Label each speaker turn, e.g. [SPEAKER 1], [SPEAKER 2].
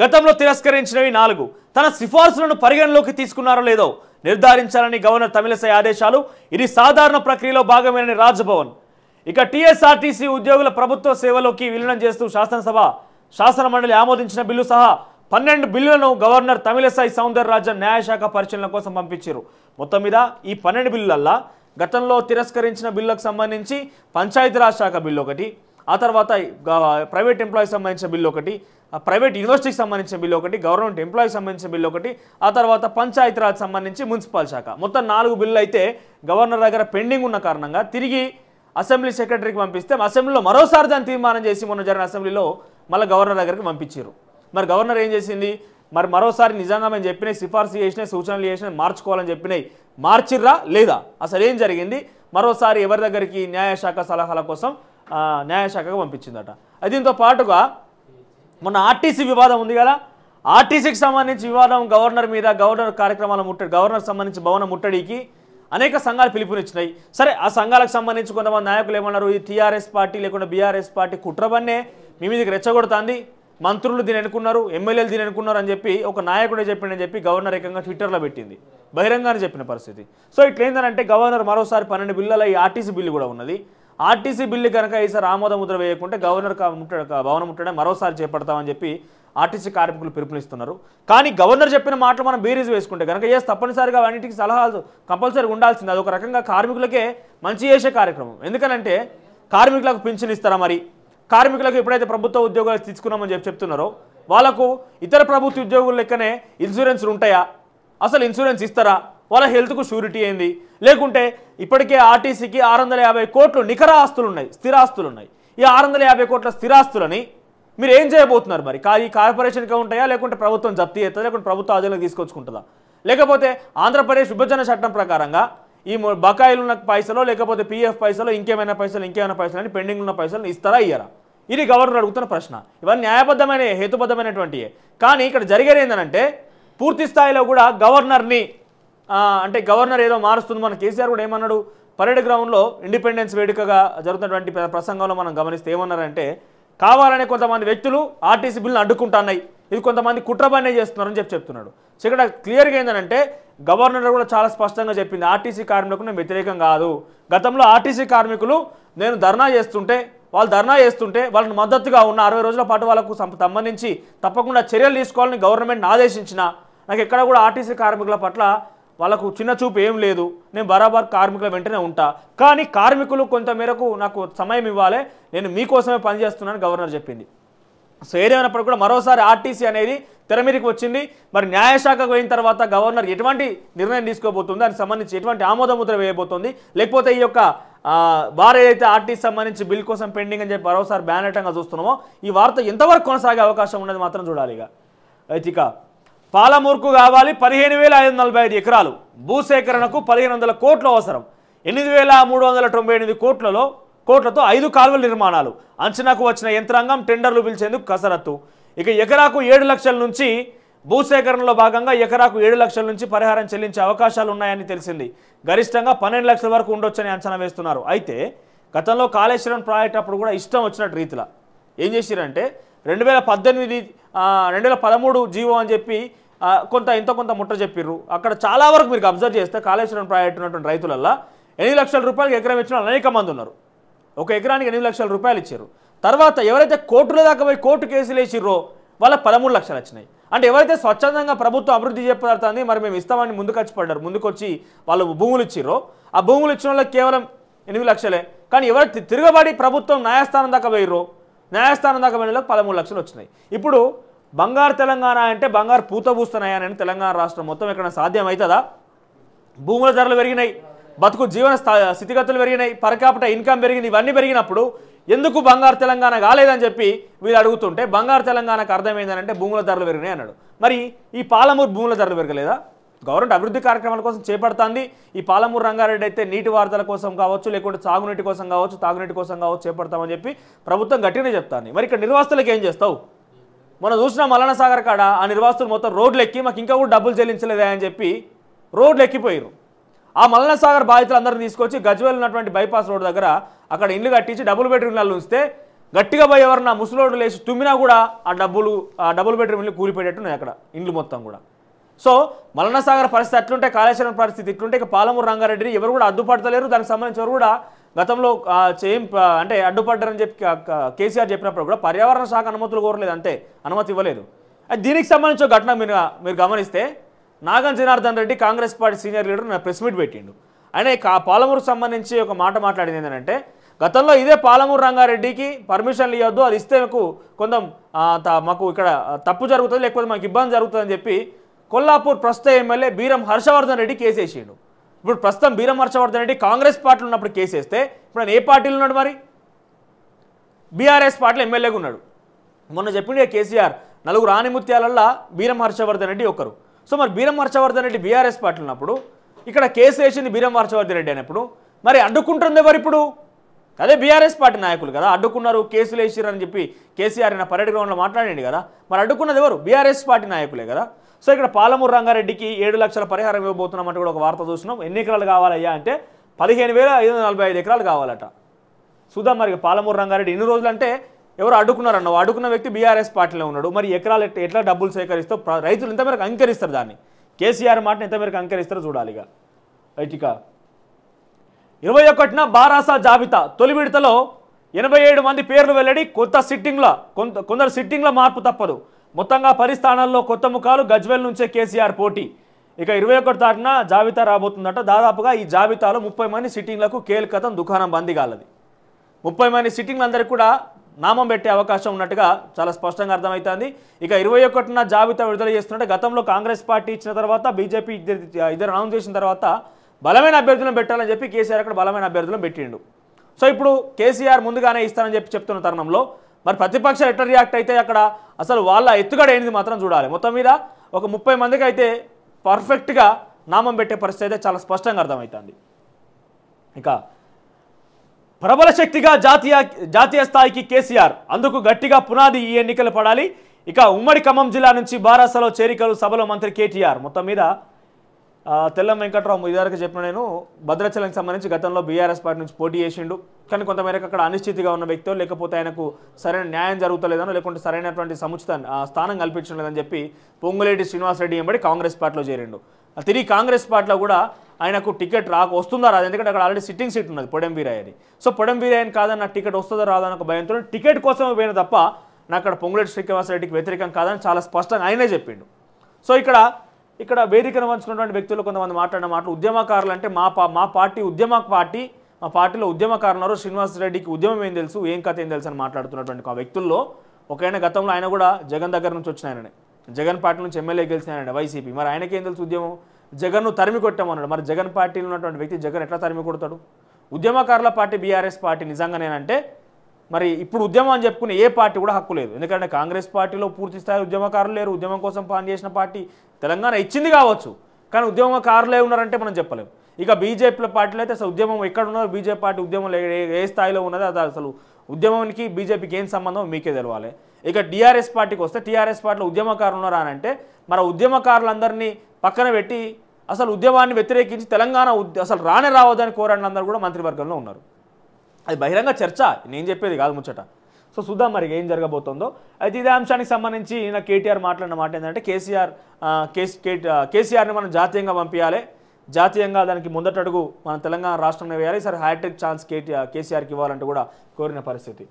[SPEAKER 1] గతంలో తిరస్కరించినవి నాలుగు తన సిఫార్సులను పరిగణలోకి తీసుకున్నారో లేదో నిర్ధారించాలని గవర్నర్ తమిళసై ఆదేశాలు ఇది సాధారణ ప్రక్రియలో భాగమేనని రాజ్భవన్ ఇక టీఎస్ఆర్టీసీ ఉద్యోగుల ప్రభుత్వ సేవలోకి విలీనం చేస్తూ శాసనసభ శాసన మండలి ఆమోదించిన బిల్లు సహా పన్నెండు బిల్లులను గవర్నర్ తమిళసాయి రాజన్ న్యాయశాఖ పరిశీలన కోసం పంపించారు మొత్తం మీద ఈ పన్నెండు బిల్లులల్లా గతంలో తిరస్కరించిన బిల్లుకు సంబంధించి పంచాయతీరాజ్ శాఖ బిల్లు ఒకటి ఆ తర్వాత ప్రైవేట్ ఎంప్లాయీస్ సంబంధించిన బిల్లు ఒకటి ప్రైవేట్ యూనివర్సిటీకి సంబంధించిన బిల్లు ఒకటి గవర్నమెంట్ ఎంప్లాయీకి సంబంధించిన బిల్లు ఒకటి ఆ తర్వాత పంచాయతీరాజ్ సంబంధించి మున్సిపల్ శాఖ మొత్తం నాలుగు బిల్లు అయితే గవర్నర్ దగ్గర పెండింగ్ ఉన్న కారణంగా తిరిగి అసెంబ్లీ సెక్రటరీకి పంపిస్తే అసెంబ్లీలో మరోసారి దాన్ని తీర్మానం చేసి మొన్న జరిగిన అసెంబ్లీలో మళ్ళీ గవర్నర్ దగ్గరికి పంపించారు మరి గవర్నర్ ఏం చేసింది మరి మరోసారి నిజంగా మేము చెప్పినాయి సిఫార్సు చేసినాయి సూచనలు చేసినాయి మార్చుకోవాలని చెప్పినాయి మార్చిర్రా లేదా అసలు ఏం జరిగింది మరోసారి ఎవరి దగ్గరికి న్యాయశాఖ సలహాల కోసం న్యాయశాఖకు పంపించిందట దీంతో పాటుగా మొన్న ఆర్టీసీ వివాదం ఉంది కదా ఆర్టీసీకి సంబంధించి వివాదం గవర్నర్ మీద గవర్నర్ కార్యక్రమాల ముట్టడి గవర్నర్ సంబంధించి భవన ముట్టడికి అనేక సంఘాలు పిలుపునిచ్చినాయి సరే ఆ సంఘాలకు సంబంధించి కొంతమంది నాయకులు ఏమన్నారు ఈ టీఆర్ఎస్ పార్టీ లేకుండా బీఆర్ఎస్ పార్టీ కుట్రబన్నే మీ మీదకి రెచ్చగొడుతుంది మంత్రులు దీని ఎన్నుకున్నారు ఎమ్మెల్యేలు దీని ఎన్నుకున్నారు అని చెప్పి ఒక నాయకుడే చెప్పిండని చెప్పి గవర్నర్ ఏకంగా ట్విట్టర్లో పెట్టింది బహిరంగానే చెప్పిన పరిస్థితి సో ఇట్లేందనంటే గవర్నర్ మరోసారి పన్నెండు బిల్లుల ఈ ఆర్టీసీ బిల్లు కూడా ఉన్నది ఆర్టీసీ బిల్లు కనుక ఈసారి ఆమోద ముద్ర వేయకుంటే గవర్నర్ భవనం ముట్టడం మరోసారి చేపడతామని చెప్పి ఆర్టీసీ కార్మికులు పిలుపునిస్తున్నారు కానీ గవర్నర్ చెప్పిన మాటలు మనం బీరీజ్ వేసుకుంటే కనుక ఏ తప్పనిసరిగా అన్నింటికి సలహాలు కంపల్సరీ ఉండాల్సింది అదొక రకంగా కార్మికులకే మంచి చేసే కార్యక్రమం ఎందుకనంటే కార్మికులకు పింఛన్ ఇస్తారా మరి కార్మికులకు ఎప్పుడైతే ప్రభుత్వ ఉద్యోగాలు తీసుకున్నామని చెప్పి చెప్తున్నారో వాళ్లకు ఇతర ప్రభుత్వ ఉద్యోగుల లెక్కనే ఇన్సూరెన్స్లు ఉంటాయా అసలు ఇన్సూరెన్స్ ఇస్తారా వాళ్ళ హెల్త్కు షూరిటీ అయింది లేకుంటే ఇప్పటికే ఆర్టీసీకి ఆరు వందల యాభై కోట్లు నికర ఆస్తులు ఉన్నాయి స్థిరాస్తులు ఉన్నాయి ఈ ఆరు వందల యాభై కోట్ల స్థిరాస్తులని మీరు ఏం చేయబోతున్నారు మరి ఈ కార్పొరేషన్కే ఉంటాయా లేకుంటే ప్రభుత్వం జప్తి అవుతుందా లేకుంటే ప్రభుత్వం ఆధీనంలోకి తీసుకొచ్చుకుంటుందా లేకపోతే ఆంధ్రప్రదేశ్ విభజన చట్టం ప్రకారంగా ఈ బకాయిలున్న పైసలు లేకపోతే పీఎఫ్ పైసలు ఇంకేమైనా పైసలు ఇంకేమైనా పైసలు అని పెండింగ్ ఉన్న పైసలు ఇస్తారా ఇయ్యరా ఇది గవర్నర్ అడుగుతున్న ప్రశ్న ఇవన్నీ న్యాయబద్ధమైన హేతుబద్ధమైనటువంటివి కానీ ఇక్కడ జరిగేది ఏంటంటే పూర్తి స్థాయిలో కూడా గవర్నర్ని అంటే గవర్నర్ ఏదో మారుస్తుంది మన కేసీఆర్ కూడా ఏమన్నాడు పరేడ్ గ్రౌండ్లో ఇండిపెండెన్స్ వేడుకగా జరుగుతున్నటువంటి ప్రసంగంలో మనం గమనిస్తే ఏమన్నారంటే కావాలనే కొంతమంది వ్యక్తులు ఆర్టీసీ బిల్లును అడ్డుకుంటున్నాయి ఇది కొంతమంది కుట్ర పనే చేస్తున్నారని చెప్పి చెప్తున్నాడు సో ఇక్కడ క్లియర్గా ఏంటంటే గవర్నర్ కూడా చాలా స్పష్టంగా చెప్పింది ఆర్టీసీ కార్మికులకు నేను వ్యతిరేకం కాదు గతంలో ఆర్టీసీ కార్మికులు నేను ధర్నా చేస్తుంటే వాళ్ళు ధర్నా చేస్తుంటే వాళ్ళని మద్దతుగా ఉన్న అరవై రోజుల పాటు వాళ్ళకు సంబంధించి తప్పకుండా చర్యలు తీసుకోవాలని గవర్నమెంట్ ఆదేశించిన నాకు ఎక్కడ కూడా ఆర్టీసీ కార్మికుల పట్ల వాళ్ళకు చిన్న చూపు ఏం లేదు నేను బరాబర్ కార్మికుల వెంటనే ఉంటా కానీ కార్మికులు కొంత మేరకు నాకు సమయం ఇవ్వాలి నేను మీకోసమే పనిచేస్తున్నాను గవర్నర్ చెప్పింది సో ఏదేమైనప్పుడు కూడా మరోసారి ఆర్టీసీ అనేది తెరమీరికి వచ్చింది మరి న్యాయశాఖకు పోయిన తర్వాత గవర్నర్ ఎటువంటి నిర్ణయం తీసుకోబోతుంది దానికి సంబంధించి ఎటువంటి ఆమోదముద్ర వేయబోతుంది లేకపోతే ఈ యొక్క వారు ఏదైతే ఆర్టీసీ సంబంధించి బిల్ కోసం పెండింగ్ అని చెప్పి మరోసారి బ్యానటంగా చూస్తున్నామో ఈ వార్త ఎంతవరకు కొనసాగే అవకాశం ఉన్నది మాత్రం చూడాలి ఇక అయితే పాలమూర్కు కావాలి పదిహేను వేల ఐదు నలభై ఐదు ఎకరాలు భూసేకరణకు పదిహేను వందల కోట్లు అవసరం ఎనిమిది వేల మూడు వందల తొంభై ఎనిమిది కోట్లలో కోట్లతో ఐదు కాలువల నిర్మాణాలు అంచనాకు వచ్చిన యంత్రాంగం టెండర్లు పిలిచేందుకు కసరత్తు ఇక ఎకరాకు ఏడు లక్షల నుంచి భూసేకరణలో భాగంగా ఎకరాకు ఏడు లక్షల నుంచి పరిహారం చెల్లించే అవకాశాలు ఉన్నాయని తెలిసింది గరిష్టంగా పన్నెండు లక్షల వరకు ఉండొచ్చని అంచనా వేస్తున్నారు అయితే గతంలో కాళేశ్వరం ప్రాజెక్ట్ అప్పుడు కూడా ఇష్టం వచ్చినట్టు రీతిలో ఏం చేసిరంటే రెండు వేల పద్దెనిమిది రెండు వేల పదమూడు జీవో అని చెప్పి కొంత ఎంతో కొంత ముట్ట చెప్పిర్రు అక్కడ చాలా వరకు మీరు అబ్జర్వ్ చేస్తే కాళేశ్వరం ప్రాజెక్టు ఉన్నటువంటి రైతులల్లో ఎనిమిది లక్షల రూపాయలకు ఎకరం ఇచ్చిన అనేక మంది ఉన్నారు ఒక ఎకరానికి ఎనిమిది లక్షల రూపాయలు ఇచ్చారు తర్వాత ఎవరైతే కోర్టుల దాకా పోయి కోర్టు కేసులు వేసిర్రో వాళ్ళ పదమూడు లక్షలు వచ్చినాయి అంటే ఎవరైతే స్వచ్ఛందంగా ప్రభుత్వం అభివృద్ధి చేపడుతుంది మరి మేము ఇస్తామని ముందుకు వచ్చి పడ్డారు ముందుకొచ్చి వాళ్ళు భూములు ఇచ్చిర్రో ఆ భూములు ఇచ్చిన వాళ్ళకి కేవలం ఎనిమిది లక్షలే కానీ ఎవరు తిరగబడి ప్రభుత్వం న్యాయస్థానం దాకా పోయిర్రో న్యాయస్థానం దాకా పోయిన పదమూడు లక్షలు వచ్చినాయి ఇప్పుడు బంగారు తెలంగాణ అంటే బంగారు పూత పూస్తున్నాయని తెలంగాణ రాష్ట్రం మొత్తం ఎక్కడ సాధ్యం అవుతుందా భూముల ధరలు పెరిగినాయి బతుకు జీవన స్థితిగతులు పెరిగినాయి పరకాపట ఇన్కమ్ పెరిగింది ఇవన్నీ పెరిగినప్పుడు ఎందుకు బంగారు తెలంగాణ కాలేదని చెప్పి వీళ్ళు అడుగుతుంటే బంగారు తెలంగాణకు అర్థమైందనంటే భూముల ధరలు పెరిగినాయి అన్నాడు మరి ఈ పాలమూరు భూముల ధరలు పెరగలేదా గవర్నమెంట్ అభివృద్ధి కార్యక్రమాల కోసం చేపడుతుంది ఈ పాలమూరు రంగారెడ్డి అయితే నీటి వార్తల కోసం కావచ్చు లేకుంటే సాగునీటి కోసం కావచ్చు తాగునీటి కోసం కావచ్చు చేపడతామని చెప్పి ప్రభుత్వం గట్టిగానే చెప్తాను మరి ఇక్కడ నిర్వాసులకు ఏం చేస్తావు మనం చూసిన మలన సాగర్ కాడ ఆ నిర్వాసులు మొత్తం రోడ్లు ఎక్కి మాకు ఇంకా కూడా డబ్బులు చెల్లించలేదే అని చెప్పి రోడ్లు ఎక్కిపోయారు ఆ మలన సాగర్ బాధితులందరినీ తీసుకొచ్చి గజ్వేల్ ఉన్నటువంటి బైపాస్ రోడ్ దగ్గర అక్కడ ఇల్లు కట్టించి డబుల్ బెడ్రూమ్లలో ఉంచితే గట్టిగా పోయి ఎవరన్నా ముసలోడు లేచి తుమ్మినా కూడా ఆ డబ్బులు ఆ డబుల్ బెడ్రూమ్ ఇల్లు కూలిపోయేటట్టున్నాయి అక్కడ ఇండ్లు మొత్తం కూడా సో మలనసాగర్ పరిస్థితి అట్లుంటే కాళేశ్వరం పరిస్థితి ఇట్లుంటే ఇక పాలమూరు రంగారెడ్డిని ఎవరు కూడా అడ్డుపడతలేరు దానికి సంబంధించి ఎవరు కూడా గతంలో చేయం అంటే అడ్డుపడ్డారని చెప్పి కేసీఆర్ చెప్పినప్పుడు కూడా పర్యావరణ శాఖ అనుమతులు కోరలేదు అంతే అనుమతి ఇవ్వలేదు దీనికి సంబంధించిన ఘటన మీరు మీరు గమనిస్తే Nagam Janardhan Reddy Congress party senior leader నా ప్రెస్ మీట్ పెట్టిండు ఆయన పాలమూరుకు సంబంధించి ఒక మాట మాట్లాడింది ఏంటంటే గతంలో ఇదే పాలమూరు రంగారెడ్డికి పర్మిషన్లు ఇవ్వద్దు అది ఇస్తే మాకు కొంత మాకు ఇక్కడ తప్పు జరుగుతుంది లేకపోతే మాకు ఇబ్బంది జరుగుతుందని చెప్పి కొల్లాపూర్ ప్రస్తుత ఎమ్మెల్యే బీరం హర్షవర్ధన్ రెడ్డి కేసేసిండు ఇప్పుడు ప్రస్తుతం హర్షవర్ధన్ రెడ్డి కాంగ్రెస్ పార్టీలో ఉన్నప్పుడు కేసు వేస్తే ఇప్పుడు ఆయన ఏ పార్టీలో ఉన్నాడు మరి బీఆర్ఎస్ పార్టీలో ఎమ్మెల్యేగా ఉన్నాడు మొన్న చెప్పిండే కేసీఆర్ నలుగురు ముత్యాలల్లా బీరం హర్షవర్ధన్ రెడ్డి ఒకరు సో మరి బీరం హర్షవర్ధన్ రెడ్డి బీఆర్ఎస్ పార్టీ ఉన్నప్పుడు ఇక్కడ కేసు వేసింది బీరం హర్షవర్ధన్ రెడ్డి అయినప్పుడు మరి అడ్డుకుంటుంది ఎవరు ఇప్పుడు అదే బీఆర్ఎస్ పార్టీ నాయకులు కదా అడ్డుకున్నారు కేసులు వేసిరని చెప్పి కేసీఆర్ ఆయన పర్యటన గ్రౌండ్లో మాట్లాడండి కదా మరి అడ్డుకున్నది ఎవరు బీఆర్ఎస్ పార్టీ నాయకులే కదా సో ఇక్కడ పాలమూరు రంగారెడ్డికి ఏడు లక్షల పరిహారం అంటే కూడా ఒక వార్త చూసినాం ఎన్ని ఎకరాలు కావాలయ్యా అంటే పదిహేను వేల ఐదు వందల నలభై ఐదు ఎకరాలు కావాలట చూద్దాం మరి పాలమూరు రంగారెడ్డి ఎన్ని రోజులు అంటే ఎవరు అడ్డుకున్నారన్నావు అడ్డుకున్న వ్యక్తి బీఆర్ఎస్ పార్టీలో ఉన్నాడు మరి ఎకరాలు ఎట్లా డబ్బులు సేకరిస్తూ రైతులు ఎంతమేరకు అంకరిస్తారు దాన్ని కేసీఆర్ మాటను ఎంతమేరకు అంకరిస్తారో చూడాలి ఇక ఇరవై ఒకటిన బారాసా జాబితా తొలి విడతలో ఎనభై ఏడు మంది పేర్లు వెల్లడి కొత్త సిట్టింగ్లో కొంత కొందరు సిట్టింగ్లో మార్పు తప్పదు మొత్తంగా పరిస్థానాల్లో కొత్త ముఖాలు గజ్వెల్ నుంచే కేసీఆర్ పోటీ ఇక ఇరవై ఒకటి తారీఖున జాబితా రాబోతుందట దాదాపుగా ఈ జాబితాలో ముప్పై మంది సిట్టింగ్లకు కేల్కతం దుకాణం బందీగాలది ముప్పై మంది సిట్టింగ్లందరికీ కూడా నామం పెట్టే అవకాశం ఉన్నట్టుగా చాలా స్పష్టంగా అర్థమవుతుంది ఇక ఇరవై ఒకటిన జాబితా విడుదల చేస్తుంటే గతంలో కాంగ్రెస్ పార్టీ ఇచ్చిన తర్వాత బీజేపీ ఇద్దరు ఇద్దరు అనౌన్స్ చేసిన తర్వాత బలమైన అభ్యర్థులను పెట్టాలని చెప్పి కేసీఆర్ అక్కడ బలమైన అభ్యర్థులను పెట్టిండు సో ఇప్పుడు కేసీఆర్ ముందుగానే ఇస్తానని చెప్పి చెప్తున్న తరుణంలో మరి ప్రతిపక్షాలు ఎట్లా రియాక్ట్ అయితే అక్కడ అసలు వాళ్ళ ఎత్తుగడ అయినది మాత్రం చూడాలి మొత్తం మీద ఒక ముప్పై మందికి అయితే పర్ఫెక్ట్గా నామం పెట్టే పరిస్థితి అయితే చాలా స్పష్టంగా అర్థమవుతుంది ఇక ప్రబల శక్తిగా జాతీయ జాతీయ స్థాయికి కేసీఆర్ అందుకు గట్టిగా పునాది ఈ ఎన్నికలు పడాలి ఇక ఉమ్మడి ఖమ్మం జిల్లా నుంచి బారాసలో చేరికలు సభలో మంత్రి కేటీఆర్ మొత్తం మీద తెల్లం వెంకట్రావు ఇదివరకు చెప్పిన నేను భద్రాచలంకి సంబంధించి గతంలో బీఆర్ఎస్ పార్టీ నుంచి పోటీ చేసిండు కానీ కొంతమేరకు అక్కడ అనిశ్చితిగా ఉన్న వ్యక్తితో లేకపోతే ఆయనకు సరైన న్యాయం జరుగుతలేదనో లేకుంటే సరైనటువంటి సముచిత స్థానం కల్పించడం లేదని చెప్పి పొంగులేటి శ్రీనివాసరెడ్డి ఎంబడి కాంగ్రెస్ పార్టీలో చేరిండు తిరిగి కాంగ్రెస్ పార్టీలో కూడా ఆయనకు టికెట్ రాక వస్తుందా రాదు ఎందుకంటే అక్కడ ఆల్రెడీ సిట్టింగ్ సీట్ ఉన్నది పొడెం వీరాయని సో పొడెం వీరాయని కాదని నాకు టికెట్ వస్తుందా రాదా అని ఒక భయంతో టికెట్ కోసమే పోయిన తప్ప నాకు అక్కడ పొంగులేటి శ్రీనివాసరెడ్డికి వ్యతిరేకం కాదని చాలా స్పష్టంగా ఆయనే చెప్పిండు సో ఇక్కడ ఇక్కడ వేదికను వంచుకున్నటువంటి వ్యక్తులు కొంతమంది మాట్లాడిన మాటలు ఉద్యమకారులు అంటే మా మా పార్టీ ఉద్యమ పార్టీ మా పార్టీలో ఉద్యమకారున్నారు శ్రీనివాస్ రెడ్డికి ఉద్యమం ఏం తెలుసు ఏం కథ ఏం తెలుసు అని మాట్లాడుతున్నటువంటి ఆ వ్యక్తుల్లో ఒకవేళ గతంలో ఆయన కూడా జగన్ దగ్గర నుంచి వచ్చినాయనని జగన్ పార్టీ నుంచి ఎమ్మెల్యే గెలిచినాయనండి వైసీపీ మరి ఆయనకేం తెలుసు ఉద్యమం జగన్ను తరిమి కొట్టామన్నాడు మరి జగన్ పార్టీలో ఉన్నటువంటి వ్యక్తి జగన్ ఎట్లా తరిమి కొడతాడు ఉద్యమకారుల పార్టీ బీఆర్ఎస్ పార్టీ నిజంగానేనంటే మరి ఇప్పుడు ఉద్యమం అని చెప్పుకునే ఏ పార్టీ కూడా హక్కు లేదు ఎందుకంటే కాంగ్రెస్ పార్టీలో పూర్తి స్థాయి ఉద్యమకారులు లేరు ఉద్యమం కోసం పనిచేసిన పార్టీ తెలంగాణ ఇచ్చింది కావచ్చు కానీ ఉద్యమకారులే ఉన్నారంటే మనం చెప్పలేము ఇక బీజేపీ పార్టీలో అయితే అసలు ఉద్యమం ఎక్కడ ఉన్నారో బీజేపీ పార్టీ ఉద్యమం ఏ స్థాయిలో ఉన్నదో అది అసలు ఉద్యమానికి బీజేపీకి ఏం సంబంధం మీకే తెలవాలి ఇక టీఆర్ఎస్ పార్టీకి వస్తే టీఆర్ఎస్ పార్టీలో ఉద్యమకారులు ఉన్నారా అంటే మన ఉద్యమకారులందరినీ పక్కన పెట్టి అసలు ఉద్యమాన్ని వ్యతిరేకించి తెలంగాణ అసలు రానే రావద్దని కోరాడినందరూ కూడా మంత్రివర్గంలో ఉన్నారు అది బహిరంగ చర్చ నేను చెప్పేది కాదు ముచ్చట సో చూద్దాం మరి ఏం జరగబోతుందో అయితే ఇదే అంశానికి సంబంధించి ఈయన కేటీఆర్ మాట్లాడిన మాట ఏంటంటే కేసీఆర్ కేసీ కేసీఆర్ని మనం జాతీయంగా పంపించాలి జాతీయంగా దానికి మొదటడుగు మన తెలంగాణ రాష్ట్రంలో వేయాలి సరే హ్యాట్రిక్ ఛాన్స్ కేటీఆర్ కేసీఆర్కి ఇవ్వాలంటే కూడా కోరిన పరిస్థితి